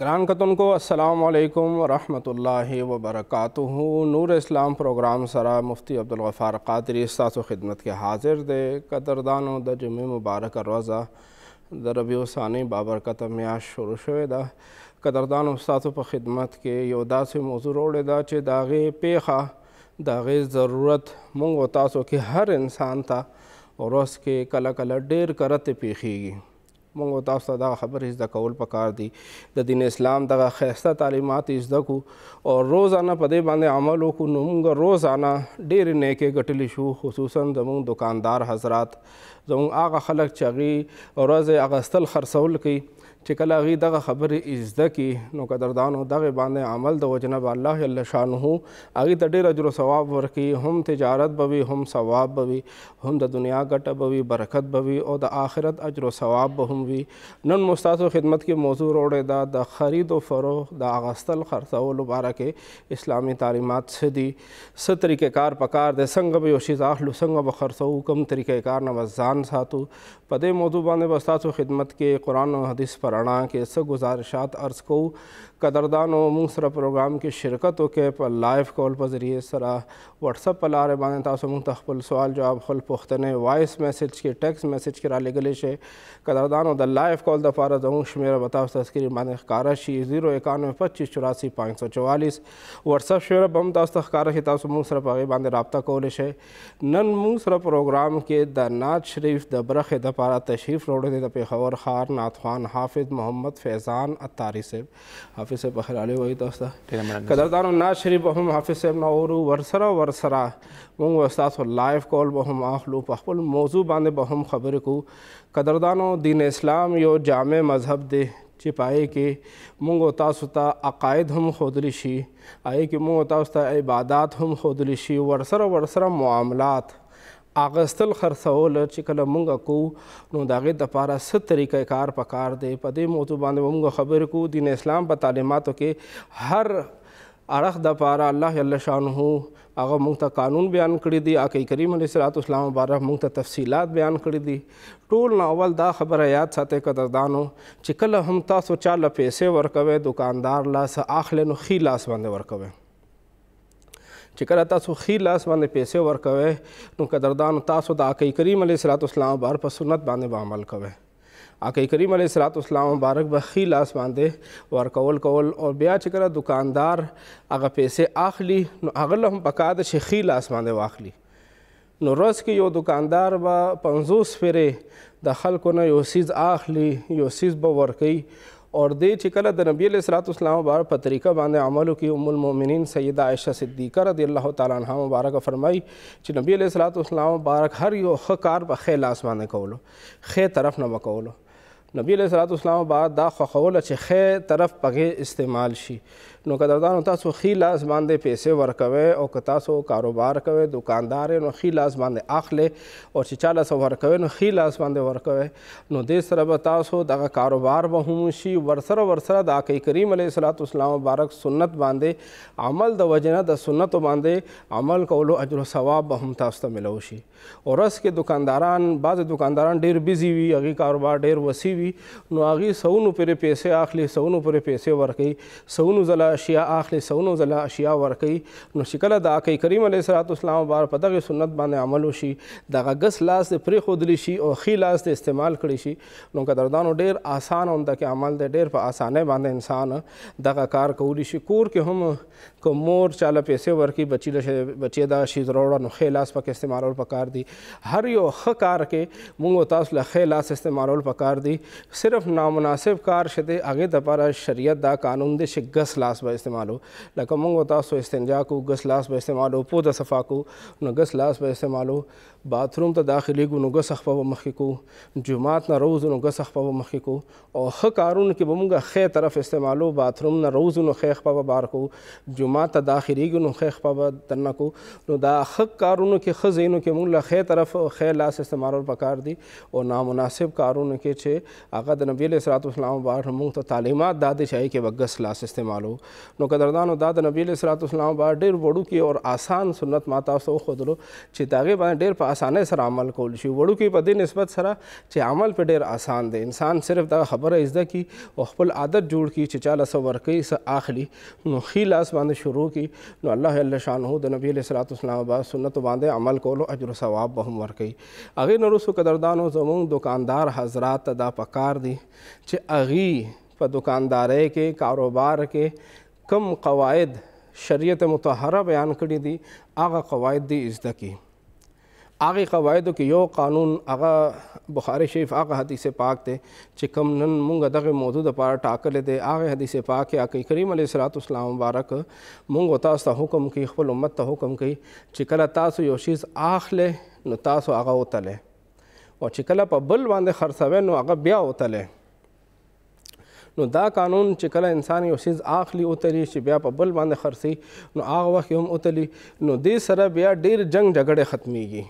گران کتن کو السلام علیکم ورحمۃ اللہ وبرکاتہ نور اسلام پروگرام سره مفتی عبدالغفار قادری ستاسو خدمت کې حاضر دی قدردانو د جمعې مبارک ورځ د ربیع ثانی بابرکته میاشت شروع شوې ده قدردانو ستاسو په خدمت کې یو داسې موضوع راوړې ده چې د هغې پیښه د هغې ضرورت موږ و تاسو کې هر انسان ته تا ورځ کې کله کله ډېر کرت پیښیږي مونږ تاسو ته دا خبرې زده کول پکار دي د دین اسلام دغه خیسته تعلیمات زده کو او روزانه په دې باندې عمل وکړو نو مونږ روزانه ډېرې نیکې ګټلې شو خصوصا زمونږ دکاندار حضرات زمونږ هغه خلک چې هغې ورځې اغستل خرڅول کوي چې کله هغې دغه خبرې زده کړي نو قدردانو دغه باندې عمل د وجنه به الله جل شانه هغې ته ډېر اجر و ثواب ورکړي هم تجارت به وي هم ثواب به وي هم د دنیا ګټه به وي برکت به وي او د آخرت اجر و ثواب به هم وي نن مستاسو خدمت کې موضوع روړې دا د خرید او فروغ د اغستل خرڅولو باره کې اسلامي تعلیمات څه دي څه طریقې کار پکار د څنګه به یو شي اخلو څنګه به خرڅوو کوم طریقې کار نه ځان ساتو په دې موضوع باندې به ستاسو خدمت کې قرآن او حدیث پر رانا کې څه گزارشات عرض کو قدردانو موږ سره پروګرام کې شرکت وکړي په لایف کال په ذریعه سره واتس اپ په لارې باندې تاسو موږ ته خپل سوال جواب خپل پوښتنې وایس میسج کې ټیکس میسج کې را لګلې شي قدردانو د لایف کال د لپاره زموږ شمیره به تاسو ته سکرین باندې ښکاره شي زیرو اکانوے پچیس چوراسی پانچ سو چوالیس واتس اپ شمیره به هم تاسو ته ښکاره شي تاسو موږ سره په هغې باندې رابطه کولی شئ نن موږ سره پروګرام کې د نعت شریف د برخې دپاره تشریف راوړی دی د پېښور ښار نعت خان حافظ حافظ محمد فیضان اتاری صاحب حافظ صاحب بخیرالی وای تاسو قدردان ناز شریف به هم حافظ صاحب نورو ورسره ورسره موږ تاسو لایف کول به هم اخلو په خپل موضوع باندې به هم خبرې کو قدردانو دین اسلام یو جامع مذهب دی چې پای کې مونږ تاسو ته عقاید هم خودلی شي آی کې مونږ تاسو ته عبادت هم خودلی شي ورسره ورسره معاملات اغستل خرڅول چې کله مونږ کو نو داغه د پاره ست طریقې کار پکار دی په دې موضوع باندې مونږ خبر کو دین اسلام په تعلیماتو کې هر اړخ د پاره الله جل شانه هغه مونږ ته قانون بیان کړی دی آقای کریم علیه الصلات والسلام مبارک مونږ ته تفصيلات بیان کړی دي ټول ناول دا خبره یاد ساتي قدردانو چې کله هم تاسو چاله پیسې ورکوي دکاندار لاس اخلي نو خي لاس باندې ورکوي چې کله تاسو خیر لاس باندې پیسې ورکوي نو قدردان تاسو د آقای کریم علیه صلات اسلام بار په سنت باندې به عمل کوئ آقای کریم علیه صلات اسلام مبارک به خیر لاس باندې ورکول کول او بیا چې کله دکاندار هغه پیسې اخلي نو هغه له هم پکار ده چې خیر لاس باندې واخلي نو روز کې یو دکاندار به پنځوس فرې د خلکو نه یو څیز اخلي یو څیز به ورکوي اور دی چې کله د نبی علیہ الصلوۃ والسلام مبارک په طریقه باندې عمل کوي ام المؤمنین سیدہ عائشہ صدیقہ رضی الله تعالی عنها مبارک فرمای چې نبی علیہ الصلوۃ والسلام مبارک هر یو ښه کار په خې لاس باندې کولو خې طرف نه وکولو نبی علیہ الصلوۃ والسلام مبارک دا خوخول چې خې طرف پغه استعمال شي نو که درځانو تاسو خي لاس باندې پیسې ورکوي او که تاسو کاروبار کوي دکاندار نو خي لاس باندې اخلي او چې چاله سو ورکوي نو خي لاس باندې ورکوي نو دې سره به تاسو دغه کاروبار به هم شي ورسره ورسره د آقای کریم علیه الصلات والسلام مبارک سنت باندې عمل د وجنه د سنت باندې عمل کولو اجر او ثواب به هم تاسو ته ملو شي اورس کې دکانداران بعض دکانداران ډیر بیزی وي هغه کاروبار ډیر وسی وي نو هغه سونو پرې پیسې اخلي سونو پرې پیسې ورکړي سونو زلا اشیاء اخلي سونو زلا اشیاء ورکي نو چې کله د اکی کریم علیه الصلوات والسلام بار په دغه سنت باندې عمل وشي دغه غس لاس د پری خودلی شي او خی لاس د استعمال کړی شي نو قدردانو ډیر آسان هم د عمل د ډیر په اسانه باندې انسان دغه کار کولی شي کور کې هم کو مور چاله پیسې ورکي بچی له بچی دا شی ضروره نو خی لاس پکې استعمالول پکار دي هر یو ښه کار کې موږ تاسو له خی لاس استعمالول پکار دي صرف نامناسب کار شته هغه د لپاره شریعت دا قانون دی چې غس لاس لاس به استعمالو لکه موږ تاسو استنجا کو غس لاس به استعمالو پوزه صفا کو نو غس لاس به استعمالو باثروم ته داخليږو نو ګس خپل مخکې کو جمعات نه روز نو ګس خپل مخکې کو او خ کارون کې بمونګه خې طرف استعمالو باثروم نه روز نو خې خپل بار کو جمعات ته داخليږو نو خې خپل ترنه کو نو دا خ کارونو کې خزینو کې مونږ له خې طرف خې لاس استعمالو پکار دي او نامناسب کارونو کې چې هغه د نبی له سرات والسلام بار مونږ ته تعلیمات داده شي کې وګس لاس استعمالو نو قدردانو دا د نبی له سرات والسلام بار ډېر وړو کې او آسان سنت ماته سو خودلو چې داغه باندې ډېر په اسانه سره عمل کول شي وړوکی په دې نسبت سره چې عمل په ډیر اسان دی انسان صرف دا خبره زده کی او خپل عادت جوړ کی چې چاله سو ورکی س اخلي نو خي لاس باندې شروع کی نو الله جل شانه د نبی صلی الله علیه وسلم باندې سنت باندې عمل کولو اجر او ثواب به هم ورکی اغه نورو قدردانو زموږ دکاندار حضرات دا پکار دي چې اغي په دکاندارۍ کې کاروبار کې کم قواعد شریعت متحره بیان کړي دي هغه قواعد دي زده کړي هغه قواعدو کې یو قانون هغه بخاری شریف هغه حدیث پاک ته چې کوم نن مونږ دغه موضوع د پاره ټاکل دي هغه حدیث پاک یا کریم علیه الصلوات والسلام مبارک مونږ تاسو ته حکم کوي خپل امت ته حکم کوي چې کله تاسو یو شیز اخله نو تاسو هغه وتله او چې کله په بل باندې خرڅوي نو هغه بیا وتله نو دا قانون چې کله انسان یو شیز اخلي او تلی چې بیا په بل باندې خرسي نو هغه وخت هم او تلی نو دې سره بیا ډیر جنگ جګړه ختميږي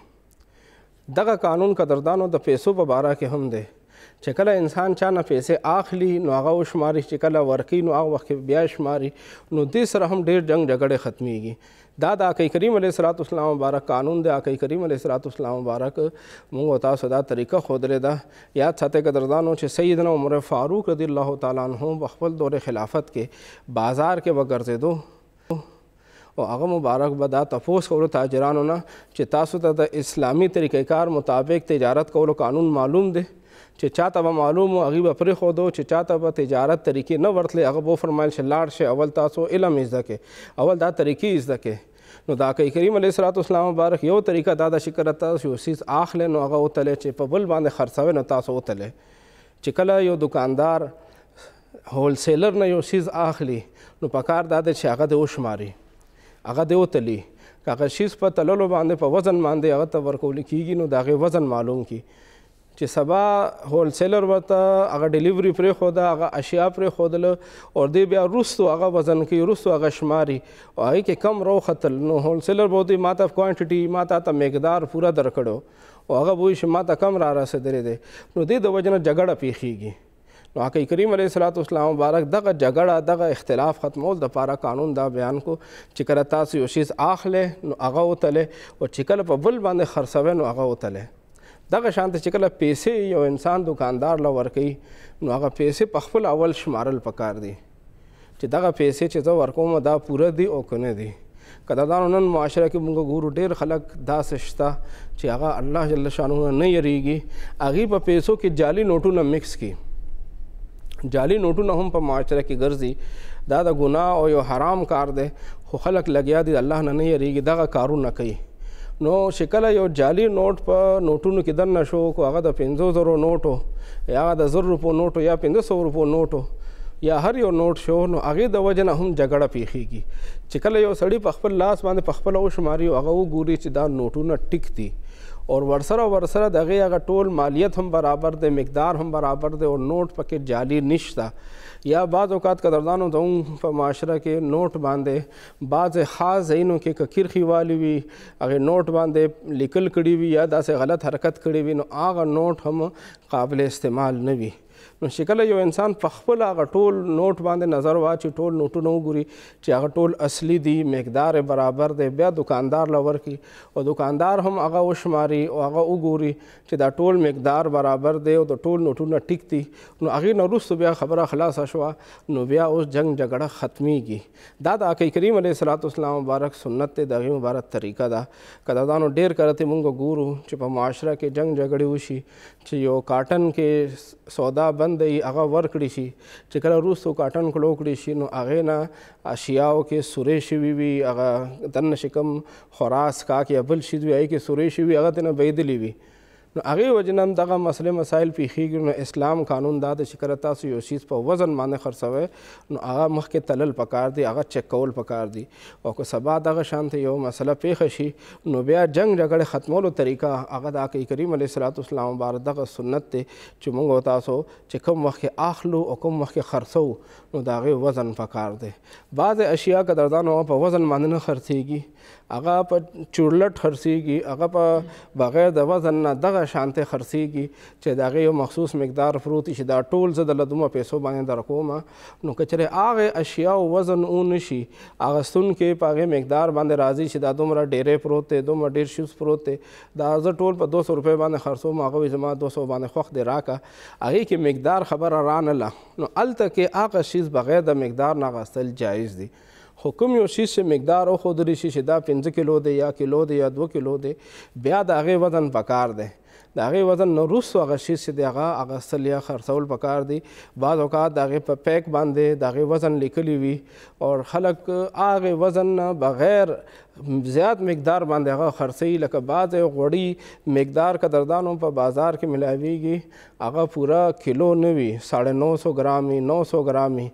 دغه قانون قدردانو د پیسو په باره کې هم دی چې کله انسان چا نه پیسې اخلي نو هغه وشماري چې کله ورکي نو هغه وخت بیا شماري نو دې سره هم ډېر جنگ جګړې ختمیږي دا د عقی کریم علیه صلات اسلام مبارک قانون دی عقی کریم علیه صلات اسلام مبارک موږ تاسو دا طریقه ښودلې ده یاد ساتئ قدردانو چې سیدنا عمر فاروق رضی الله تعالی عنه په خپل دور خلافت کې بازار کې وګرځېدو او هغه مبارک به دا تپوس کولو تاجرانو نه چې تاسو ته د اسلامي طریقېکار مطابق تجارت کولو قانون معلوم دی چې چاته به معلوم او هغه به پرېښودو چې چاته به تجارت طریقې نه ورتلې هغه به وفرمایل چې لاړ شئ اول تاسو علم زده کې اول دا طریقې زده کې نو دا که کریم علیه صلات اسلام مبارک یو طریقه دا ده چې کله تاسو یو څیز اخلې نو هغه وتلی چې په بل باندې خرڅوي نو تاسو وتلی چې کله یو دکاندار هولسیلر نه یو څیز اخلي نو پکار دا ده چې هغه د وشماري هغه دی وتلی که هغه شیز په تللو باندې په وزن باندې هغه ته ورکول کېږي نو د هغې وزن معلوم کی چې سبا هولسیلر ورته هغه ډیلیوری پرېښوده هغه اشیا پرېښودله او دی بیا وروستو هغه وزن کوي وروستو هغه شماري او هغې کې کم روختل نو هولسیلر به وایي ما ته کوانټټي ما تا ته مقدار پوره درکړو او هغه به وایي چې ما ته کم را رسېدلی دی نو دې د وجې نه جګړه پیښیږي نو حقی کریم علیه الصلات والسلام مبارک دغه جګړه دغه اختلاف ختمول د پاره قانون دا بیان کو چې کله تاسو یو شیز اخلې نو هغه وتله او چې کله په بل باندې خرڅوي نو هغه وتله دغه شانت چې کله پیسې یو انسان دکاندار له ورکوي نو هغه پیسې په خپل اول شمارل پکار دي چې دغه پیسې چې زه ورکوم دا پوره دي او کنه دي کدا دا نن معاشره کې موږ ګورو ډېر خلک داسې شته چې هغه الله جل شانونه نه یریږي هغې په پیسو کې جعلي نوټونه مکس کړي جعلی نوټونه هم په معاشره کې ګرځي دا د ګناه او یو حرام کار دی خو خلک لګیا دي الله نه نه یریږي دغه کارونه کوي نو شکله یو جعلی نوټ په نوټونو کې دننه شو کو هغه د پنځو زرو نوټو یا د زر روپو نوټو یا پنځه سو روپو نوټو یا هر یو نوټ شو نو هغې د وجه نه هم جګړه پیښیږي چې کله یو سړی په خپل لاس باندې په خپله وشماري هغه وګوري چې دا نوټونه ټیک دي او ورسره ورسره دغه هغه ټول مالیت هم برابر دی مقدار هم برابر دی او نوټ پکې جعلی نشته یا بعض اوقات قدردانو ته هم په معاشره کې نوټ باندې بعض خاص ځایونو کې که کرخي والی وي هغې نوټ باندې لیکل کړي وي یا داسې غلط حرکت کړي وي نو هغه نوټ هم قابل استعمال نه وي نو چې کله یو انسان په خپل هغه ټول نوټ باندې نظر واچي ټول نوټونه وګوري چې هغه ټول اصلي دي مقدار برابر دی بیا دکاندار له ورکړي او دکاندار هم هغه وشماري او هغه وګوري چې دا ټول مقدار برابر دی او د ټول نوټونه ټیک دي نو هغې نه وروسته بیا خبره خلاصه شوه نو بیا اوس جنگ جګړه ختمیږي دا د آقای کریم علیه صلات اسلام مبارک سنت دی د هغې مبارک طریقه ده که دا دانو ډېر کرتې مونږ ګورو چې په معاشره کې جنگ جګړې وشي چې یو کاټن کې سودا بنده یي هغه ورکړی شي چې کله وروستو کاټن کلو کړی شي نو هغې نه اشیاو کې سورې شوي وي هغه دننه چې کوم خوراس کاک یا بل شي وي هغې کې سورې شوي هغه دنه بهېدلي وي نو هغې وجنم دغه مسلې مسایل پیښیږي نو اسلام قانون دا د شکر تاسو یو شیز په وزن باندې خرڅوي نو هغه مخکې تلل پکار دی هغه چک کول پکار دی او که سبا دغه شانته یو مسله پیښه شي نو بیا جنگ جګړې ختمولو طریقه هغه د آقای کریم علیه صلات اسلام مبارک دغه سنت دی چې موږ تاسو چې کوم وخت اخلو او کوم وخت خرڅو نو د هغې وزن پکار دی بعضې اشیا که دردان هغه په وزن باندې نه خرڅېږي هغه په چورلټ خرڅېږي هغه په بغیر د وزن نه دغه شانتې خرڅېږي چې د هغې یو مخصوص مقدار فروت چې دا ټول زه درله دومره پیسو باندې درکوم نو که چېرې هغې اشیاو وزن ونهشي اغستونکې په هغې مقدار باندې راځي چې دا دومره ډېرې پروت دی دومره ډېر شوز پروت دی دا زه ټول په دوه سو روپۍ باندې خرڅوم هغه وایي زما دوه سو باندې خوښ دی راکړه هغې کې مقدار خبره رانه له نو هلته کې هغه شیز بغیر د مقدار نه اخیستل جایز دي حکم یو شی چې مقدار او خودري شي چې دا 5 کیلو دی یا کیلو دی یا 2 کیلو دی بیا د هغه وزن پکار دی د هغه وزن نو روس هغه شی چې د هغه هغه سلیا خرڅول پکار دی بعض اوقات د هغه په پیک باندې د هغه وزن لیکلی وي او خلک هغه وزن بغیر زیات مقدار باندې هغه خرڅي لکه بعض غوړی مقدار قدردانو په بازار کې ملاويږي هغه پورا کیلو نه وي 950 ګرامي 900 ګرامي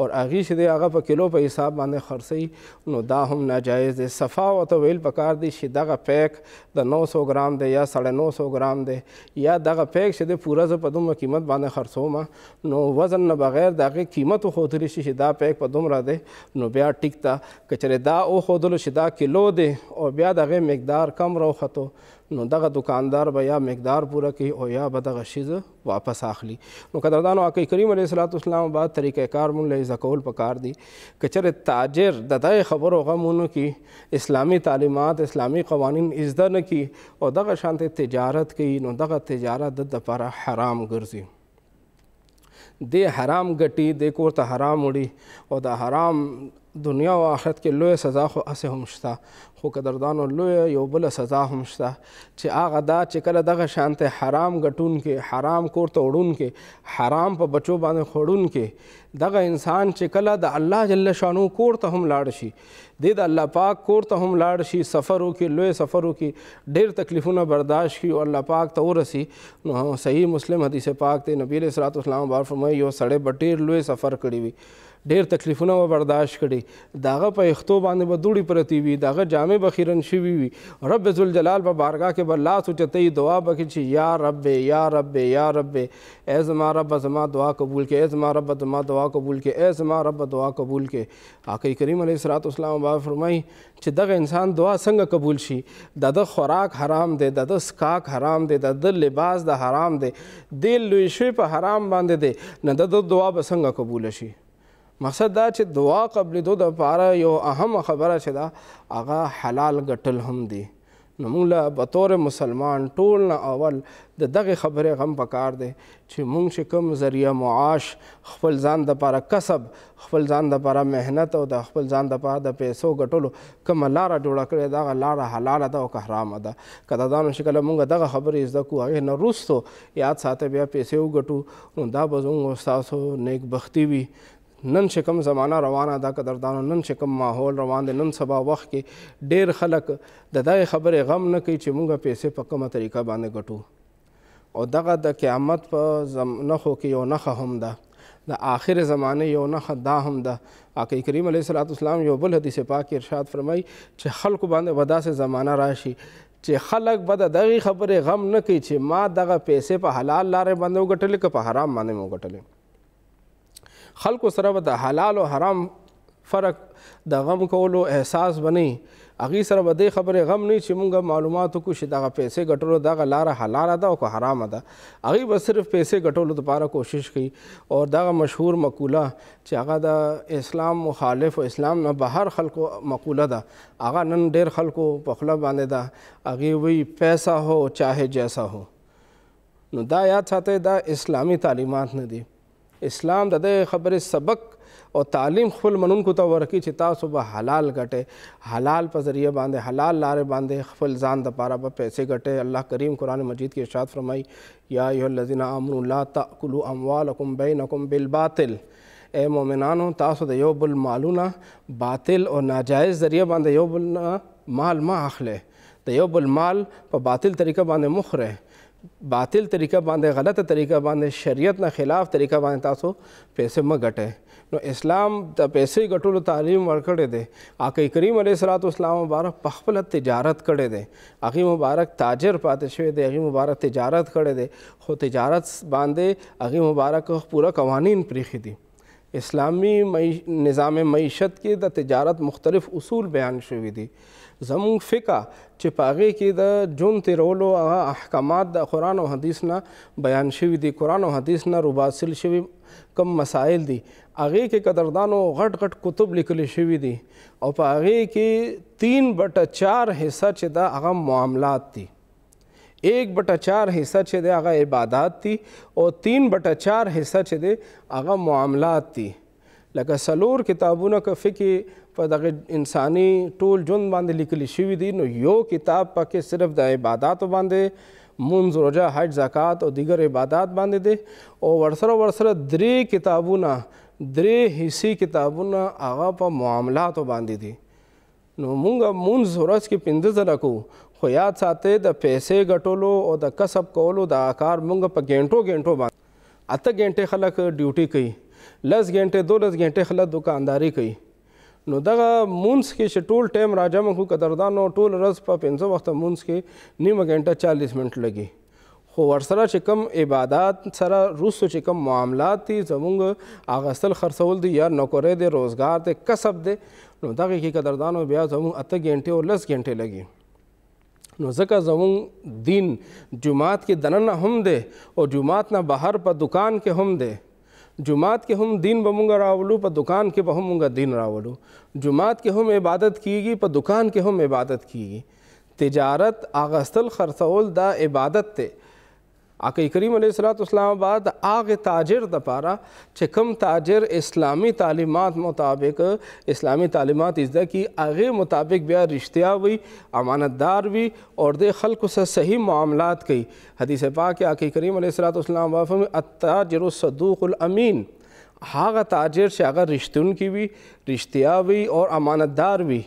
او هغې چې دی هغه په کیلو په حساب باندې خرڅوي نو دا هم ناجایز دی صفا ورته ویل پکار دی چې دغه پیک د نو سو ګرام دی یا ساړه نو سو ګرام دی یا دغه پیک چې دی پوره زه په دومره قیمت باندې خرڅوم نو وزن نه بغیر د هغې قیمت وښودلی شي چې دا پیک په دومره دی نو بیا ټیک ته که چېرې دا وښودلو چې دا کیلو دی او بیا د هغې مقدار کم راوخته نو دغه دکاندار به یا مقدار پوره کوي او یا به دغه شیز واپس اخلي نو قدردانو آقای کریم علیه صلوات والسلام بعد طریقې کار مونږ له زکول پکار دي کچر تاجر د دغه خبرو غمونو کې اسلامی تعلیمات اسلامی قوانین ازده نه کی او دغه شانته تجارت کوي نو دغه تجارت د لپاره حرام ګرځي د حرام ګټي د کور ته حرام وړي او د حرام دنیا او آخرت کې لوی سزا خو اسه هم شته خو قدردانو لویه یو بله سزا هم شته چې هغه دا چې کله دغه شانته حرام ګټون کې حرام کور ته وړون کې حرام په بچو باندې خوړون کې دغه انسان چې کله د الله جل شانو کور ته هم لاړ شي د د الله پاک کور ته هم لاړ شي سفر وکړي لوی سفر وکړي ډېر تکلیفونه برداشت کړي او الله پاک ته ورسي نو صحیح مسلم حدیث پاک دی نبی علیہ الصلوۃ والسلام بار فرمایي یو سړی بټیر لوی سفر کړی وي ډیر تکلیفونه و برداشت کړي داغه په اختو باندې به دوړې پرتی وي داغه جامې به خیرن شوي وي رب ذوالجلال په بارګاه کې به لاس اوچتوي دعا به کې چې یا رب یا رب یا رب ای زما رب زما دعا قبول کې ای زما رب زما دعا قبول کې ای زما رب دعا قبول کې آقای کریم علیه الصلات والسلام بابا فرمایي چې دغه انسان دعا څنګه قبول شي د د خوراک حرام دی د د سکاک حرام دی د د لباس د حرام دی دل لوی شوی په حرام باندې دی نه د دعا به څنګه قبول شي مقصد دا چې دعا قبلېدو دپاره یو اهمه خبره چې ده هغه حلال ګټل هم دی نو موږ له بطور مسلمان ټول نه اول د دغې خبرې غم پکار دی چې موږ چې کوم ذریعه معاش خپل ځان دپاره کسب خپل ځان دپاره محنت او د خپل ځان دپاره د پیسو ګټلو کومه لاره جوړه کړې ده هغه لاره حلاله ده او که حرامه ده که دا دا نو چې کله موږ دغه خبرې زده کړو هغې نه وروستو یاد ساته بیا پیسې وګټو نو دا به زموږ ستاسو نیکبختي وي نن چې کوم زمانہ روانه ده قدردانو نن چې کوم ماحول روان دی نن سبا وخت کې ډیر خلک د دای خبرې غم نه کوي چې مونږه پیسې په کومه طریقه باندې ګټو او دغه د قیامت په نښو کې یو نښه هم ده د آخر زمانه یو نښه دا هم ده آقای کریم علیه صلات اسلام یو بل حدیث پاک ارشاد فرمایي چې خلکو باندې به داسې زمانه راشي چې خلک به د دغې خبرې غم نه کوي چې ما دغه پیسې په حلال لارې باندې وګټلې که په حرام باندې مې وګټلې خلکو سره به د حلال او حرام فرق د غم کولو احساس بنې هغې سره به دې خبرې غم نه چې مونږ معلومات وکړو چې دغه پیسې ګټلو دغه لاره حلاله ده او که حرامه ده هغې به صرف پیسې ګټلو دپاره کوشش کوي او دغه مشهور مقوله چې هغه د اسلام مخالف او اسلام نه بهر خلکو مقوله ده هغه نن ډېر خلکو په خوله باندې ده هغې وایي پیسه هو چاهے جیسا هو نو دا یاد ساتئ دا اسلامي تعلیمات نه دي اسلام د دې خبرې سبق او تعلیم خپل منونکو ته ورکی چې تاسو به حلال ګټئ حلال په ذریعه باندې حلال لارې باندې خپل ځان دپاره به پیسې ګټئ الله کریم قرآن مجید کې ارشاد فرمایي یا ایه الذین آمنوا لا تأکلوا اموالکم بینکم بالباطل اے مومنانو تاسو د یو بل مالونه باطل او ناجایز ذریعه باندې یو بل مال ما اخلئ د یو بل مال په باطل طریقه باندې مخره باطل طریقه باندې غلطه طریقه باندې شریعت نه خلاف طریقه باندې تاسو پیسې مه ګټئ نو اسلام د پیسې ګټلو تعلیم ورکړی دی آقا کریم علیه صلات اسلام مبارک په خپله تجارت کړی دی هغې مبارک تاجر پاتې شوی دی هغې مبارک تجارت کړی دی خو تجارت باندې هغې مبارک پوره قوانین پریښي دي اسلامی نظام معیشت کې د تجارت مختلف اصول بیان شوي دي زموږ فقه چې په هغې کې د جون تیرولو هغه احکامات د قرآن او حدیث نه بیان شوي دي قرآن او حدیث نه روباسل شوي کم مسائل دي هغې کې قدردانو غټ غټ کتب لیکلی شوي دي او په هغې کې تین بټه چار حصه چې دا هغه معاملات دي ایک بٹا چار حصہ چھے دے آغا عبادات تھی اور تین بٹا چار حصہ چھے دے آغا معاملات تھی لکه سلور کتابونه که فقه په دغه انساني ټول ژوند باندې لیکلي شوي دي نو یو کتاب پکې صرف د عباداتو باندې منځ روژه حج زکات او دیگر عبادات باندې دي او ورسره ورسره درې کتابونه درې حصے کتابونه هغه په معاملاتو باندې دي نو مونږ مونږ ورځ کې پنځه ځله کوو خو یاد ساتئ د پیسې ګټلو او د کسب کولو د کار مونږ په ګینټو ګینټو باندې اته ګینټې خلک ډیوټي کوي لس ګینټې دولس ګینټې خلک دکانداري کوي نو دغه مونږ کې چې ټول ټایم راځم خو قدردانو ټول ورځ په پنځه وخت مونږ کې نیمه غنټه 40 منټ لګي خو ورسره چې کم عبادت سره روسو چې کم معاملات دي زمونږ اغستل خرڅول دي یا نوکرې دي روزګار دي کسب دي نو دغه کې قدردانو بیا زمونږ اته غنټه او لس غنټه لګي نو ځکه زمونږ دین جماعت کې دننه هم دی او جماعت نه بهر په دکان کې هم دی جماعت کې هم دین به مونږ راولو په دکان کې به هم مونږ دین راولو جماعت کې هم عبادت کیږي په دکان کې هم عبادت کیږي تجارت اغستل خرڅول دا عبادت ته آقای کریم علیه صلات اسلام بعد آغ تاجر د پاره چې کوم تاجر اسلامی تعلیمات مطابق اسلامی تعلیمات زده کی هغه مطابق بیا رښتیا وي امانتدار وي او د خلکو سره صحیح معاملات کوي حدیث پاک آقای کریم علیه صلات اسلام وافم التاجر الصدوق الامین هغه تاجر چې هغه رښتون کی وي رښتیا وي او امانتدار وي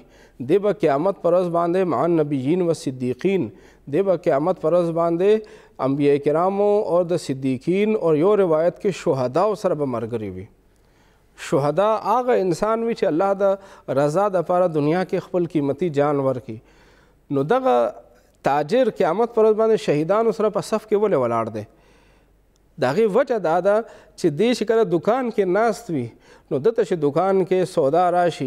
د به قیامت پرز باندې معن نبیین و صدیقین د به قیامت پرز باندې انبیاء کرامو اور د صدیقین او یو روایت کې شهدا او سره به مرګري وي شهدا هغه انسان وي چې الله د رضا د لپاره دنیا کې خپل قیمتي جان ورکي نو دغه تاجر قیامت پر باندې شهیدانو سره په صف کې ولې ولاړ دی د هغې وجه دا ده چې دی چې کله دکان کې ناست وي نو دته چې دکان کې سودا راشي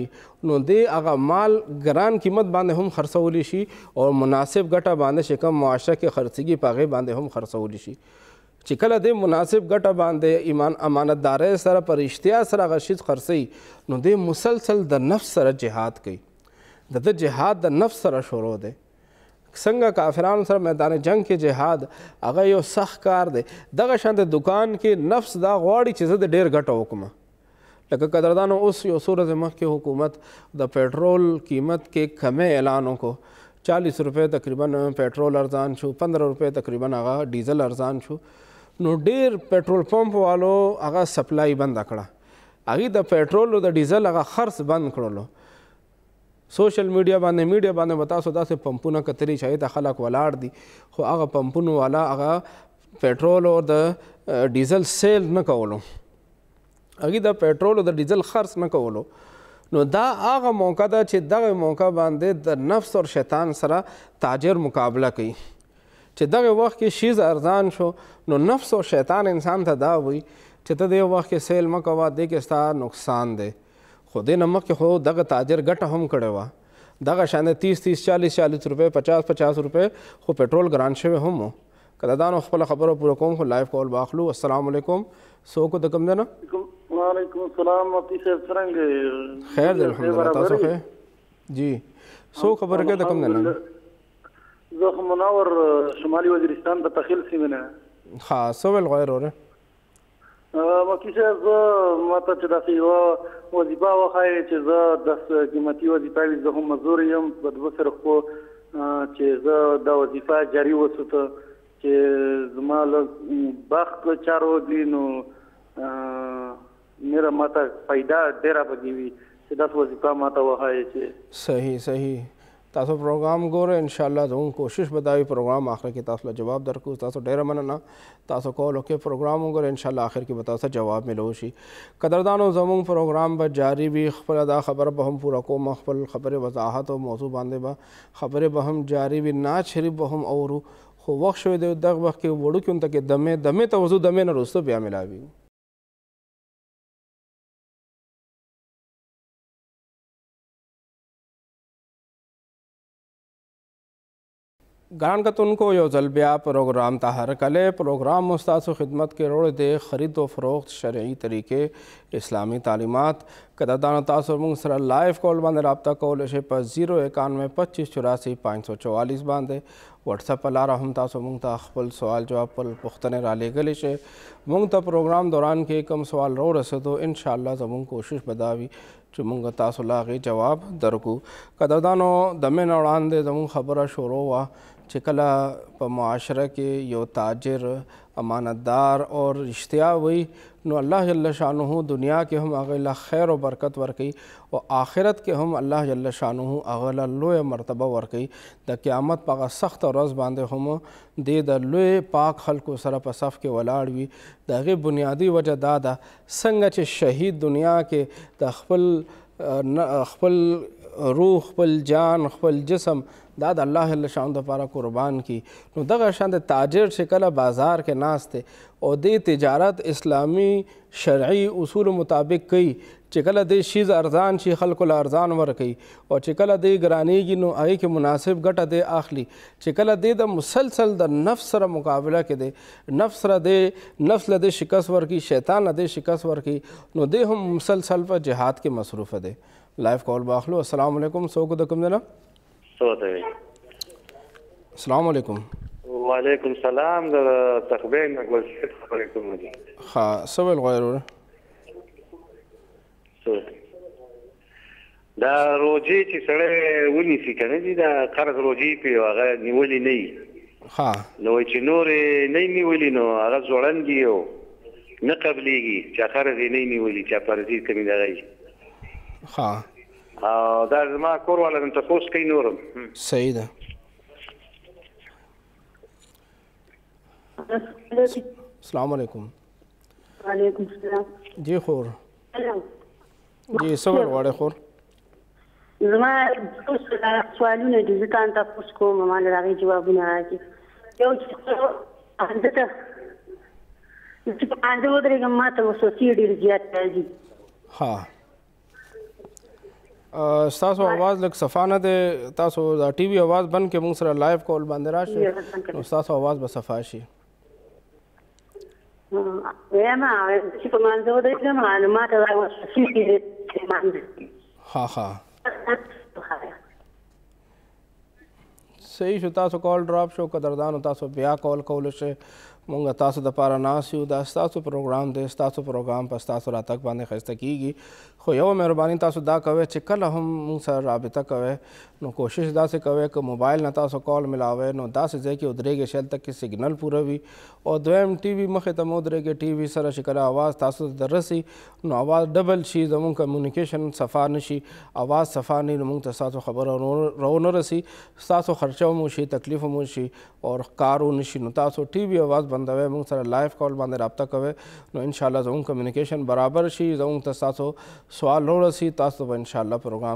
نو د هغه مال ګران قیمت باندې هم خرڅولی شي او مناسب ګټه باندې چې کوم معاشه کې خرڅېږي په هغې باندې هم خرڅولی شي چې کله د مناسب ګټه باندې ایمان امانتدارۍ سره په رښتیا سره هغه شیز خرڅوي نو دی مسلسل د نفس سره جهاد کوي د ده جهاد د نفس سره شروع دی څنګه کافرانو سره میدان جنگ کې جهاد هغه یو سخت کار دی دغه شان د دکان کې نفس دا غواړي چې زه د ډېر ګټه وکړم لکه قدردانو اوس یو څو ورځې مخکې حکومت د پیټرول قیمت کې کمی اعلان وکړو چالیس روپے تقریبا پیټرول ارزان شو پندرہ روپے تقریبا هغه ډیزل ارزان شو نو ډیر پیټرول پمپ والو هغه سپلای بند کړه هغه د پیټرول او د ډیزل هغه خرڅ بند کړلو سوشل میډیا باندې میډیا باندې وتا سو داسې پمپونه کتري شاید خلک ولاړ دي خو هغه پمپونو والا هغه پیټرول او د ډیزل سیل نه کولو هغه د پېټرول او د ډیزل خرڅ نه کولو نو دا هغه موقع ده چې دغه موقع باندې د نفس او شیطان سره تاجر مقابله کوي چې دغه وخت کې شیز ارزان شو نو نفس او شیطان انسان ته دا وي چې ته دغه وخت کې سیل مه کوه دې کې ستا نقصان دی خو دې نه مخکې خو دغه تاجر ګټه هم کړې وه دغه شانه 30 30 40 40 روپے 50 50 روپے خو پټرول ګران شوی هم کله دا نو خپل خبرو پوره کوم خو لایف کال واخلو السلام علیکم سو کو د کم دنه وعلیکم السلام مفتی صاحب څنګه خیر دی الحمدلله تاسو ښه جی سو خبره کې د کوم نه زه خو منور شمالي وزیرستان ته تخیل سیمه نه ها سو ول غیر اوره مفتی صاحب ماته چې داسې یو وظیفه وخایي چې زه د قیمتي وظیفه وي زه هم مزور یم په دوه سره خو چې زه دا وظیفه جاری وسوته چې زما له بخت چارو دي نو میرا ماته پیدا ډیره پدې وي چې داس وظیفه ماته وهایي چې صحیح صحیح تاسو پروګرام ګوره ان شاء الله زموږ کوشش بدایي پروګرام اخر کې تاسو له جواب درکو تاسو ډیر مننه تاسو کول وکړئ پروګرام وګوره ان شاء الله اخر کې به تاسو جواب ملو شي قدردانو زموږ پروګرام به جاری وي خپل دا خبر به هم پورا کوم خپل خبره وضاحت او موضوع باندې به خبره به هم جاری وي نه شریف به هم اورو خو وخت شوی دی دغه وخت کې وړو کې تک دمه دمه توضو دمه نه رسو بیا ملاوي گرانکتن کو یو زلبیا پروگرام تاہر کلے پروگرام و خدمت کے روڑے دے خرید و فروخت شرعی طریقے اسلامی تعلیمات قدرتان و تاثر سر لائف کال باندے رابطہ کال پر زیرو اکانوے پچیس چوراسی پانچ سو چوالیس باندے ہے اپ اللہ رحم تاثر و تا خپل سوال جواب پُل پختن رالے گلش ہے تا پروگرام دوران کے کم سوال رو رسدو انشاءاللہ ان شاء کوشش بداوی چې مونږ تاسو لاغه جواب درکو قدردانو دمه نوړان دې زمو خبره شروع وا چې کله په معاشره کې یو تاجر امانتدار اور رشتیا وی نو اللہ جل شانہ دنیا کے ہم اغلا خیر و برکت ورکی او آخرت کے ہم اللہ جل شانہ اغلا لوی مرتبہ ورکی د قیامت پاغه سخت ورځ باندې هم د د لوی پاک خلکو سره په صف کې ولاړ وي دغه بنیادی وجه دا ده څنګه چې شهید دنیا کې د خپل خپل روح خپل جان خپل جسم دا د الله جل شان د لپاره قربان کی نو دغه شان د تاجر چې کله بازار کې ناشته او د تجارت اسلامی شرعي اصول مطابق کوي چې کله د شیز ارزان شي خلکو له ارزان ورکي او چې کله د ګرانیږي نو هغې کې مناسب ګټه دی اخلي چې کله دی د مسلسل د نفس سره مقابله کې دی نفس سره دی نفس له دی شکست ورکي شیطان له دی شکست ورکي نو دی هم مسلسل په جهاد کې مصروفه دی لایف کال باخلو السلام علیکم څوک د کوم دنه څو دی السلام علیکم وعلیکم السلام د تخبیر نه ګل شت خبرې کوم دي ها سوال غوړ وره دا روجي چې سره ونی سي کنه دي دا قرض روجي په هغه نیولې نه ها نو چې نور نه نیولې نو هغه ځوړن دی نو نه قبليږي چې قرض نه نیولې چې پرځي کوي دا غي ها او دا زما کور ولا نن تاسو کوي نورم صحیح ده السلام علیکم وعلیکم السلام جی خور جی سوال غواړی خور زما سوالونه دي زه تاسو ته پوښتنه کوم ما نه راغی جوابونه راځي یو چې انده ته چې په انده ودرېږم ما ته وسوسې ډېر زیات راځي ها تاسو आवाज لک صفانه ده تاسو دا ټي وي आवाज بن کې موږ سره لایو کول باندې راشي نو تاسو आवाज به صفا شي وایم چې په منځو د دې معلومات راوښیي چې منځ ها ها صحیح شو تاسو کال ډراپ شو قدردانو تاسو بیا کال کول شي مونږ تاسو د پاره ناس یو دا تاسو پروګرام دی تاسو پروګرام په تاسو راتک باندې خسته کیږي خو یو مهرباني تاسو دا کوئ چې کله هم موږ سره رابطه کوئ نو کوشش داسې کوئ که موبایل نه تاسو کال ملاوئ نو داسې ځای کې ودرېږئ شل تک کې سګنل پوره وي او دویم ټي وي مخې ته مو ودرېږئ ټي وي سره چې کله اواز تاسو ته رسي نو اواز ډبل شي زموږ کمیونیکیشن صفا نه شي اواز صفا نه نو موږ ته ستاسو خبره رو نه رسي ستاسو خرچه مو شي تکلیف مو شي او کار نه شي نو تاسو ټي وي اواز بندوئ موږ سره لایف کال باندې رابطه کوئ نو انشاءالله زموږ کمیونیکیشن برابر شي زموږ ته ستاسو سوال رو رسی تاستو ان شاء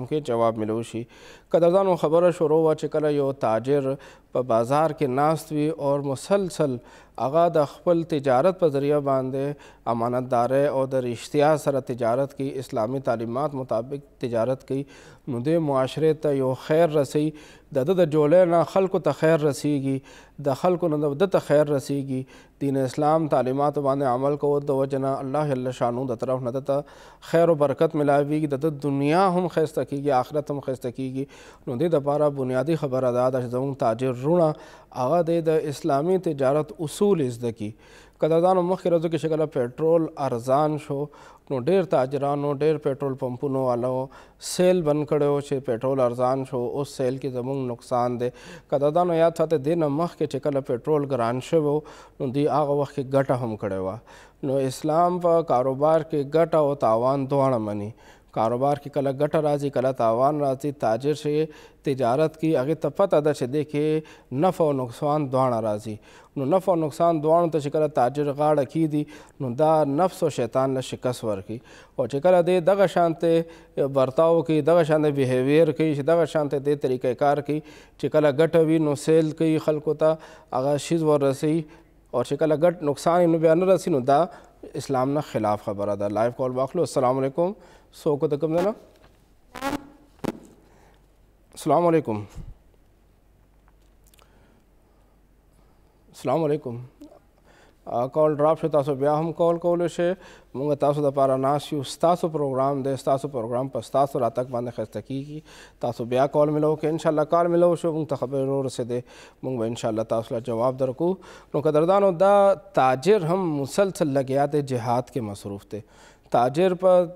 کے جواب ملوشی قدردانو خبره شروع وه چې کله یو تاجر په بازار کې ناست وي او مسلسل هغه د خپل تجارت په ذریعه باندې امانتدارۍ او د رښتیا سره تجارت کوي اسلامي تعلیمات مطابق تجارت کوي نو دې معاشرې ته یو خیر رسی د ده د جولې نه خلکو ته خیر رسیږي د خلکو نه ده ته خیر رسیږي دین اسلام تعلیمات باندې عمل کوو د وجه نه الله جل شانو د طرف نه ده ته خیر و برکت ملاویږي د ده دنیا هم ښایسته کیږي آخرت هم ښایسته کیږي نو دې د لپاره بنیادی خبره دا ده چې زموږ تاجر رونه هغه د اسلامي تجارت اصول زده کی کله دا نو مخکې ورځو کې شکله پېټرول ارزان شو نو ډېر تاجرانو ډېر پېټرول پمپونو والو سیل بند کړو چې پېټرول ارزان شو اوس سیل کې زموږ نقصان دی کله دا نو یاد ساته دې نه مخکې چې کله پېټرول ګران شوو نو دوی هغه وخت کې ګټه هم کړې وه نو اسلام په کاروبار کې ګټه او تاوان دواړه مني کاروبار کې کله ګټه راځي کله تاوان راځي تاجر شي تجارت کې هغه ته پته ده چې دی کې نفع او نقصان دواړه راځي نو نفع او نقصان دواړو ته چې کله تاجر غاړه کیږي نو دا نفس او شیطان نه شکست ورکړي او چې کله دی دغه شانته برتاو کوي دغه شانته بیهیویر کوي چې دغه شانته دی طریقې کار کوي چې کله ګټه وي نو سیل کوي خلکو ته هغه شیز ورسي او چې کله ګټ نقصان نو بیا نه رسي نو دا اسلام نہ خلاف خبر ادا لائیو کال واخلو السلام علیکم سو کو تکم دینا السلام علیکم السلام علیکم کال ډراپ شو تاسو بیا هم کال کولای شئ مونږ تاسو لپاره ناس یو ستاسو پروګرام دی ستاسو پروګرام په ستاسو راتک باندې خسته کیږي تاسو بیا کال ملو کې ان شاء الله کال ملو شو مونږ ته خبر ورسېدې مونږ به ان شاء الله تاسو ته جواب درکو نو قدردانو دا تاجر هم مسلسل لګیا دی جهاد کې مصروف دی تاجر په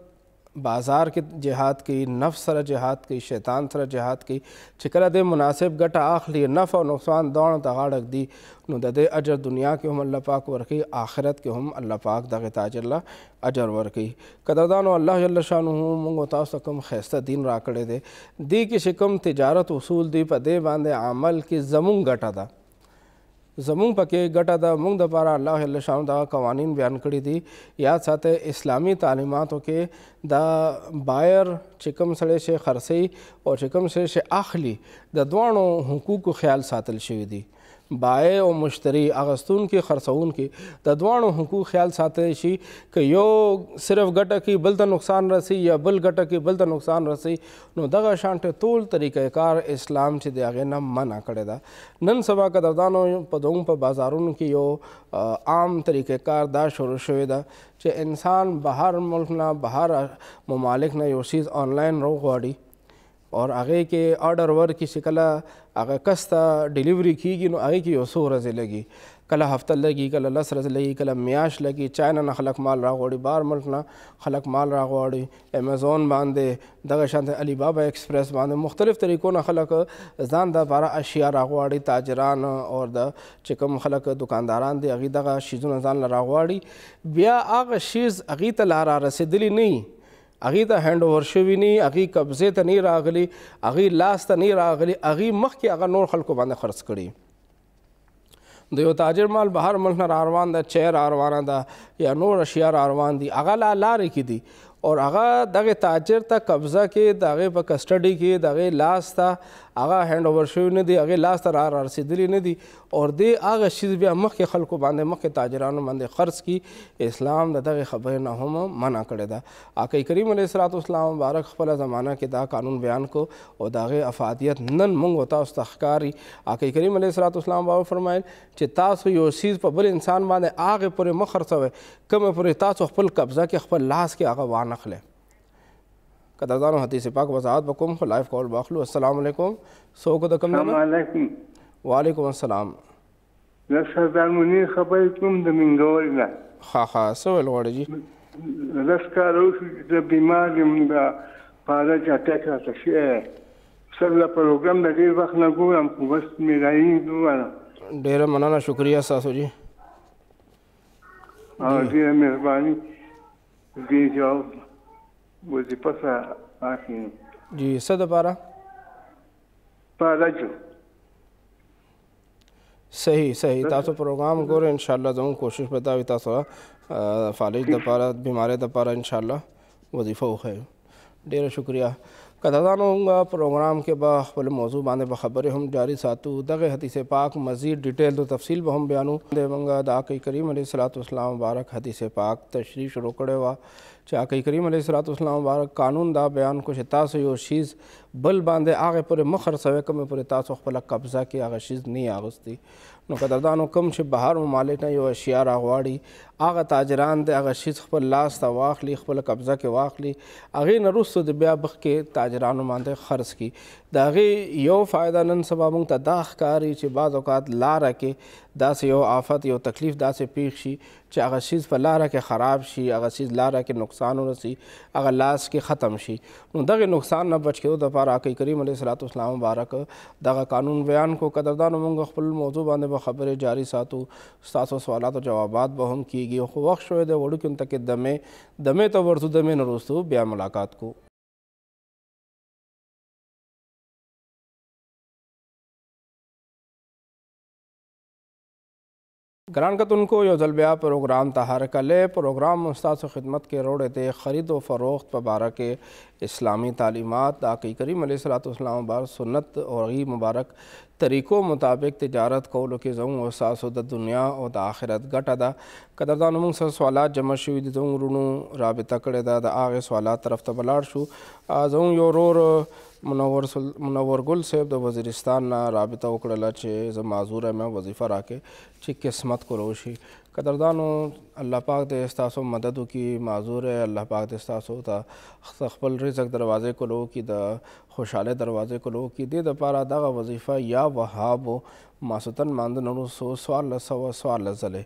بازار کې جهاد کوي نفس سره جهاد کوي شیطان سره جهاد کوي چې کله د مناسب ګټه اخلي نفع او نقصان دواړو ته غاړه ږدي نو د دې اجر دنیا کې هم الله پاک ورکوي آخرت کې هم الله پاک دغه ته اجر الله اجر ورکوي قدردانو الله جل شانه موږ تاسو ته کوم ښایسته دین راکړی دی دې کې چې کوم تجارت اصول دی په دې باندې عمل کې زمونږ ګټه ده زمونږ پکې ګټه ده مونږ د پاره الله جل شانو دا قوانین بیان کړی دي یاد ساته اسلامی تعلیماتو کې دا بایر چې کوم سړی شي خرسي او چې کوم سړی شي اخلي د دوانو حقوقو خیال ساتل شوی دی بای او مشتری اغستون کې خرڅون کې د دوانو حقوق خیال ساتل شي ک یو صرف ګټه کې بل ته نقصان رسی یا بل ګټه کې بل ته نقصان رسی نو دغه شانټه ټول طریقې کار اسلام چې دی هغه نه منع کړی دا نن سبا قدردانو په دوم په بازارونو کې یو عام طریقې کار دا شروع شوی دا چې انسان بهر ملک نه بهر ممالک نه یو شیز آنلاین روغ غواړي اور هغه کې آرډر ورکړي چې کله هغه کس ته ډیلیوری کیږي نو هغې کې یو څو ورځې لګي کله هفته لګي کله لس ورځې لګي کله میاش لګي چاینا نه خلک مال راغواړي بار ملک نه خلک مال راغواړي امیزون باندې دغه شان علي بابا ایکسپریس باندې مختلف طریقو نه خلک ځان د بارا اشیا راغواړي تاجران او د چې کوم خلک دکانداران دي هغې دغه شیزونه ځان راغواړي بیا هغه شیز هغې ته لاره رسېدلی نه هغه ته هند اوور شوی نه هغه قبضه ته نه راغلی هغه لاس ته نه راغلی هغه مخکې هغه نور خلکو باندې خرڅ کړي د یو تاجر مال بهر ملک نه روان ده چیر روانه ده یا نور اشیا روان دي هغه لا لارې کې دي اور هغه دغه تاجر ته قبضه کې دغه په کسټډي کې دغه لاس ته هغه هند اوور شوی نه دی هغه لاس ته را رسیدلی نه دی او دې هغه شیز بیا مخکې خلکو باندې مخکې تاجرانو باندې خرڅ کی اسلام د دغه خبرې نه هم منع کړی ده آقای کریم علیه الصلات والسلام مبارک خپل زمانہ کې دا قانون بیان کو او دغه افادیت نن مونږ وتا استخکاری آقای کریم علیه الصلات والسلام باور فرمایل چې تاسو یو شیز په بل انسان باندې هغه پر مخرڅوي کوم پر تاسو خپل قبضه کې خپل لاس کې هغه وانخله قدردانو حدیث پاک وضاحت بکم لائف کال باخلو السلام علیکم سو کو د کوم السلام علیکم وعلیکم السلام زه سردارمنی خبرې کوم د منګور نه ها ها سو لوړ جی لس کال اوس د بیمار یم دا پاره چټک راته شي سر له پروګرام د ډیر وخت نه ګورم خو بس مې راي دوه ډیره مننه شکریا ساسو جی او ډیره مهرباني دې جواب وظیفه سره اخی جی څه د پاره پالجو صحیح صحیح تاسو پروګرام ګور ان شاء الله زموږ کوشش به دا وي تاسو فالج د پاره بیمارۍ د پاره ان شاء الله وظیفه وخه ډیره شکریا قدردانو پروګرام کې به خپل موضوع باندې به خبرې هم جاری ساتو دغه حدیث پاک مزید ډیټیل او تفصیل به هم بیانو د منګه د آقای کریم علیه الصلاۃ والسلام مبارک حدیث پاک تشریح شروع کړی و چې آقای کریم علیه الصلاۃ والسلام مبارک قانون دا بیان کو چې تاسو یو شیز بل باندې هغه پر مخر سوي کوم پر تاسو خپل قبضه کې هغه شیز نه اغستی نو قدردانو کم چې بهر ممالک نه یو اشیا راغواړي هغه تاجران د هغه شیز خپل لاس ته واخلي خپل قبضه کې واخلي هغې نه وروسته د بیا بخ کې تاجرانو باندې خرڅ کړي د هغې یو فایده نن سبا موږ ته دا ښکاري چې بعض اوقات لاره کې داسې یو آفت یو تکلیف داسې پیښ شي چې هغه شیز په لاره کې خراب شي هغه شیز لاره کې نقصان ورسي هغه لاس کې ختم شي نو دغې نقصان نه بچ کېدو دپاره آقی کریم علیه صلات اسلام مبارک دغه قانون بیان کو قدردانو موږ خپل موضوع باندې به خبرې جاري ساتو ستاسو سوالات او جوابات به هم کیږي خو وخت شوی دی وړوکیو تکې دمې دمې ته ورځو دمې نه وروستو بیا ملاقات کو گران ان کو یو ذلبیہ پروگرام تہار کر لے پروگرام مستاس و خدمت کے روڑے دے خرید و فروخت وبارک اسلامی تعلیمات آقی کریم علیہ السلام و سنت اور مبارک طریقوں مطابق تجارت کو لکی زوں و دا دنیا و دا آخرت گٹ ادا قدردان مغسوال رونو رابطہ کردے دا دا آغی سوالات رفت شو آ زوں رور منور سل... منور ګل صاحب د وزیرستان نه رابطه وکړله چې زه معذور یم وظیفه راکې چې قسمت کو روشي قدردانو الله پاک دې ستاسو مدد وکړي معذور ہے الله پاک دې ستاسو ته خپل رزق دروازې کولو کې د خوشاله دروازې کولو کې دې دپاره دغه وظیفه یا وهاب ماسوتن ماند نورو سو سوال سو سوال زله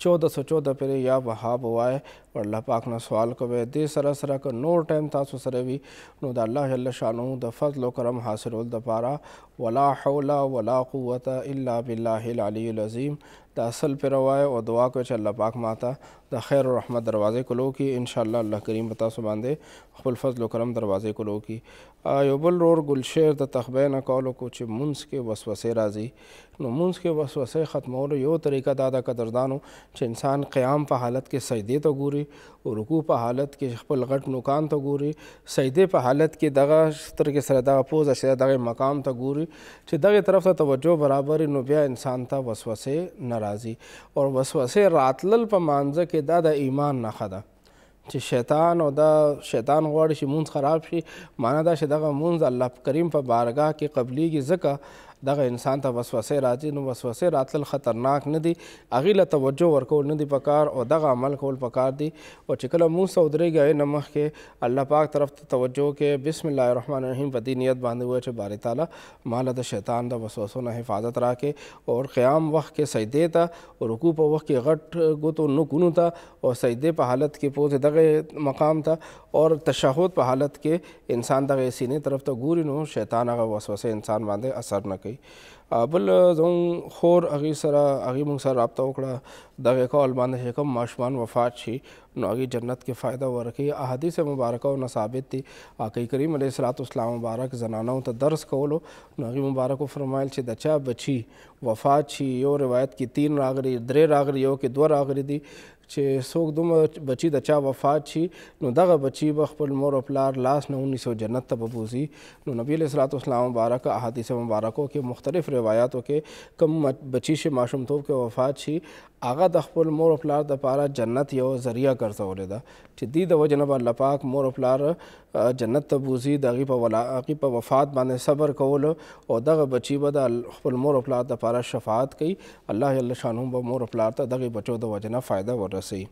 चौदह सौ चौदह पर या वहाब हुआ है और अल्लाह पाक ने सवाल को वे दे सरा सरा का नोर टाइम था सो सरे भी नो द अल्लाह अल्लाह शानू द फजल करम हासिल उल दपारा वला हौला वला क़ुवत इल्ला बिल्लाहिल अलील अज़ीम د اصل پیروای او دعا کوي چې الله پاک ماته د خیر او رحمت دروازې کولو کې ان شاء الله الله کریم پتا سو باندې خپل فضل او کرم دروازې کولو کې یو بل رور ګلشیر د تخبین کولو کو چې مونږ کې وسوسه راځي نو مونږ کې وسوسه ختمولو یو طریقه دا ده قدردانو چې انسان قیام په حالت کې سجدې ته ګوري او رکوع په حالت کې خپل غټ نوکان ته ګوري سجدې په حالت کې دغه سترګې سره دغه پوز سره دغه مقام ته ګوري چې دغه طرف ته توجه برابر نو بیا انسان ته وسوسه نه راځي او وسوسه راتلل په مانځه کې دا د ایمان نښه ده چې شیطان او دا شیطان غواړي چې مونږ خراب شي معنا دا چې دغه مونږ الله کریم په بارګاه کې قبلیږي ځکه دغه انسان ته وسوسه راځي نو وسوسه راتل خطرناک نه دي اغه له توجه ورکول نه دي پکار او دغه عمل کول پکار دي او چې کله موږ سعودري غوې نمخ کې الله پاک طرف ته توجه کې بسم الله الرحمن الرحیم په دې نیت باندې وای چې باری تعالی مال د شیطان د وسوسو نه حفاظت راکې او قیام وخت کې سجدې ته او رکوع په وخت کې غټ ګوتو نو کونو ته او سجدې په حالت کې پوز دغه مقام ته اور تشهود په حالت کې انسان دغه سینې طرف ته ګوري نو شیطان هغه وسوسه انسان باندې اثر نه کوي کوي بل زمون خور هغه سره هغه موږ سره رابطه وکړه دغه کال باندې کوم ماشومان وفات شي نو هغه جنت کې فائدہ ورکړي احادیث مبارکه او ثابت دي آقای کریم علیه الصلاۃ والسلام مبارک زنانو ته درس کولو نو هغه مبارک فرمایل چې د چا بچي وفات شي یو روایت کې تین راغري درې راغري یو کې دوه راغري دي چھ سوگ دم بچی چا وفات چھی نو دغ بچی بخب المور افلار لاس نے انیس سو جنت پبوزی نو نبی اصلاۃ اسلام مبارک احادیث مبارکو کے مختلف روایاتو کے کم بچی بچیش معشوم توب کے وفات چھی هغه د خپل مور او پلار د پاره جنت یو ذریعہ ګرځولې ده چې دې د وجه نه به الله پاک مور او پلار جنت ته بوزي د هغې په ولا هغې په وفات باندې صبر کول او دغه بچي به د خپل مور او پلار د پاره شفاعت کوي الله جل شانه به مور او پلار ته دغې بچو د وجه نه فایده ورسوي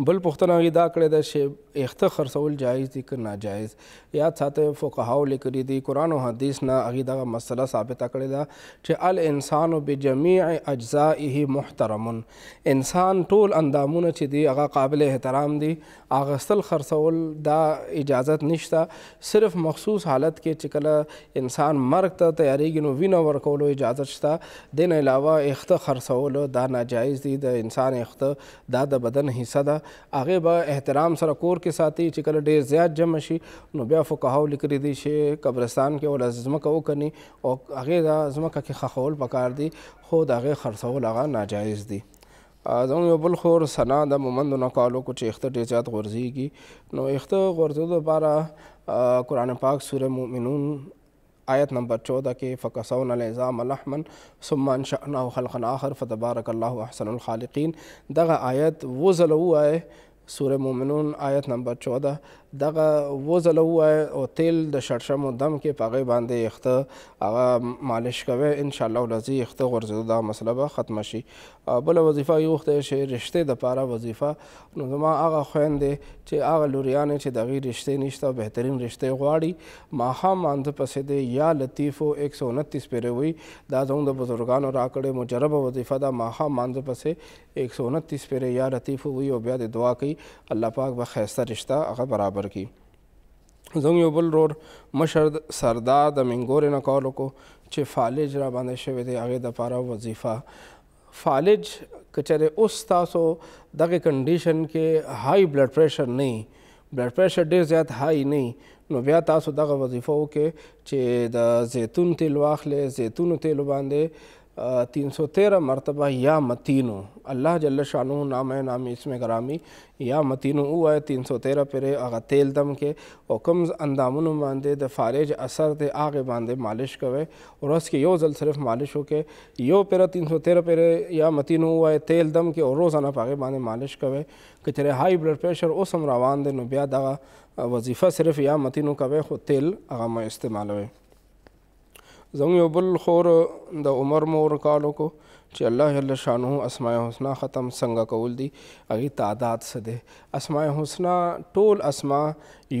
بل پوښتنه هغې دا کړې ده چې اخته خرڅول جایز دي که ناجایز یاد ساته فقهاو لیکلي دي قرآن او حدیث نه هغې دغه مسله ثابته کړې ده چې الانسانو بجمیع اجزائه محترمون انسان ټول اندامونه چې دي هغه قابل احترام دي اغستل خرڅول دا اجازت نشته صرف مخصوص حالت کې چې کله انسان مرګ ته تیاریږي نو وینه ورکولو اجازت شته دین علاوه اخته خرڅول دا ناجایز دي د انسان اخته دا د بدن حصه ده هغه به احترام سره کور کې ساتي چې کله ډیر زیات جمع شي نو بیا فقهاو لیکلي دي چې قبرستان کې ول ځمکه وکني او هغه ځمکه کې خخول پکار دي خو د هغه خرڅول هغه ناجایز دي زموږ یو بل خور سنا د مومندو نه کالو کو چې اخته ډېر زیات غورځېږي نو اخته غورځېدو لپاره قرآن پاک سوره مؤمنون آیت نمبر چودہ کہ فقصون العظام الحمن ثم انشأناه خلقا آخر فتبارک اللہ احسن الخالقین دغه آیت وہ ځل ووایه سورہ مومنون آیت نمبر چودہ دغه وزله ووایه او تیل د شړشم دم کې په هغې باندې یخته هغه مالش کوئ انشاءالله ورځي یخته غورځېدو دغه مسله به ختمه شي بله وظیفه یې وغوښته چې رشتې دپاره وظیفه نو زما هغه خویندې چې هغه لوریانې چې د هغې رشتې نشته بهترین رشتې غواړي ماښام مانځه پسې دی یا لطیفو ایک سو انتیس پیرې وي دا زموږ د بزرګانو راکړې مجربه وظیفه ده ماښام مانځه پسې ایک سو انتیس پیرې یا لطیفو وي او بیا د دعا کوي الله پاک به ښایسته رشته هغه برابر سفر کې زموږ یو بل رور مشر سردار د منګورې نه کال وکړو چې فالج را باندې شوی دی هغې دپاره وظیفه فالج که چېرې اوس تاسو دغه کنډیشن کې های بلډ پریشر نه بلډ پریشر ډیر زیات های نه نو بیا تاسو دغه وظیفه وکړئ چې د زیتون تیل واخلئ زیتونو تیل باندې تین سو تیرہ مرتبہ یا متینو اللہ جلشان نامۂ نامی اسم گرامی یا متینو او آئے تین سو تیرہ پیرے اگا تیل دم کے او کمز ماندے دے فارج اثر دے آگے باندے مالش کوے اور اس کے یو زل صرف مالش ہو کے یو پیرا تین سو تیرہ پیرے یا متینو او آئے تیل دم کے اور روزانہ پاگے باندے مالش کوے چرے ہائی بلڈ پریشر اوسم دے نو نبیا دا وظیفہ صرف یا متینو کوئے خود تیل میں استعمال ہوئے زموږ یو بل خور د عمر مور کالو کو چې الله جل شانه اسماء الحسنا ختم څنګه کول دي هغې تعداد څه دی اسماء الحسنا ټول اسماء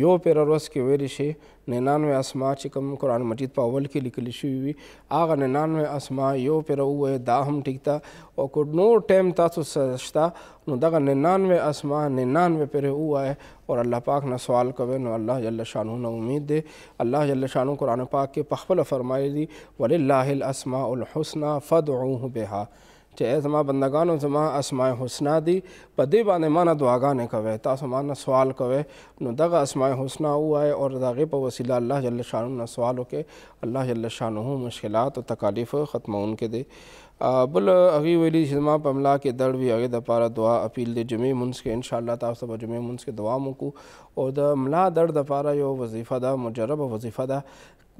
یو پیراروس کې ویلی شي 99 اسما چې کوم قران مجید په اول کې لیکل شوی وي هغه 99 اسما یو پیرا وې دا هم ټیک تا او کوډ نو ټایم تاسو سشتا نو دغه 99 اسما 99 پیرا وې اور الله پاک نه سوال کوي نو الله جل شانو نو امید دے الله جل شانو قران پاک کې پخپل فرمایلی دی ولله الاسماء الحسنى فادعوه بها چې اے زما بندگانو زما اسماء الحسنا دي په دې باندې مانا دعاګانې کوي تاسو مانا سوال کوي نو دغه اسماء الحسنا وای او دغه په وسیله الله جل شانو نه سوال وکړي الله جل شانو مشکلات او تکالیف ختمون کې دي بل هغه ویلي چې زما په املا کې درد وی هغه د پاره دعا اپیل دي جمعې مونږ کې ان شاء الله تاسو به جمعې مونږ کې دعا مو کو او د املا درد لپاره یو وظیفه ده مجربه وظیفه ده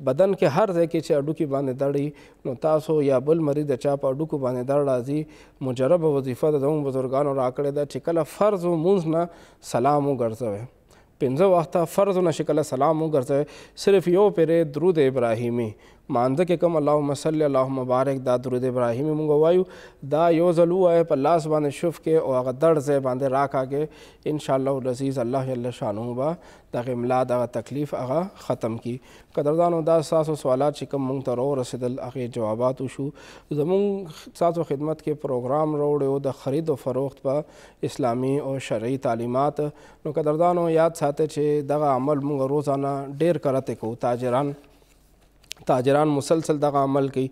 بدن کې هر ځای کې چې اډوکي باندې دړي نو تاسو یا بل مریض د چا په اډوکو باندې دړ راځي مجرب وظیفه د دوو بزرګانو راکړې ده چې کله فرض مونږ نه سلام وګرځوي پنځه وخته فرض نه شکله سلام وګرځوي صرف یو پیرې درود ابراهیمي مانده کې کوم اللهم صل اللهم مبارک دا درود ابراهیم مونږ وایو دا یو ځل ووایه په لاس باندې شف کې او هغه دړ ځای باندې راکاږې انشاءالله العزیز الله جل شانه به دغه املا دغه تکلیف هغه ختم کی قدردانو دا ساسو سوالات چې کوم مونږ ته راورسېدل هغې جوابات وشو زمونږ ستاسو خدمت کې پروګرام راوړی د خرید او فروخت په اسلامي او شرعي تعلیمات نو قدردانو یاد ساتئ چې دغه عمل مونږ روزانه ډیر کرته کوو تاجران تاجران مسلسل عمل کی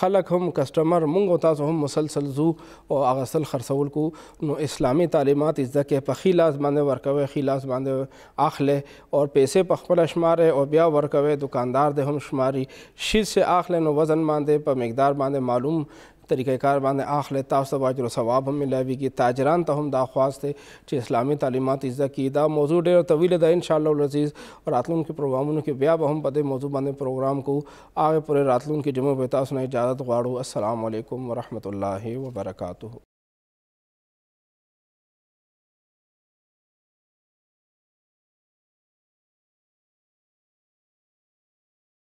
خلق ہم کسٹمر مونږ او تاسو ہم مسلسل زو او اغسل خرسول کو نو اسلامی تعلیمات عزت کے پخیلاس باندھے ورکو خلاث باندھے باندې اخله اور پیسے په خپل شماره او بیا ورکوي دکاندار د ہم شماری شي سے اخله نو وزن باندې په مقدار باندې معلوم طریقې کار باندې اخلي تاسو ته واجر او ثواب هم ملاويږي تاجران ته هم دا خواست دی چې اسلامي تعلیمات زده کړي دا موضوع ډېر طویل ده ان شاء الله العزیز راتلونکو پروګرامونو کې بیا به هم په دې موضوع باندې پروګرام کو هغه پر راتلونکو جمعه په تاسو نه اجازه غواړو السلام علیکم ورحمۃ اللہ وبرکاتہ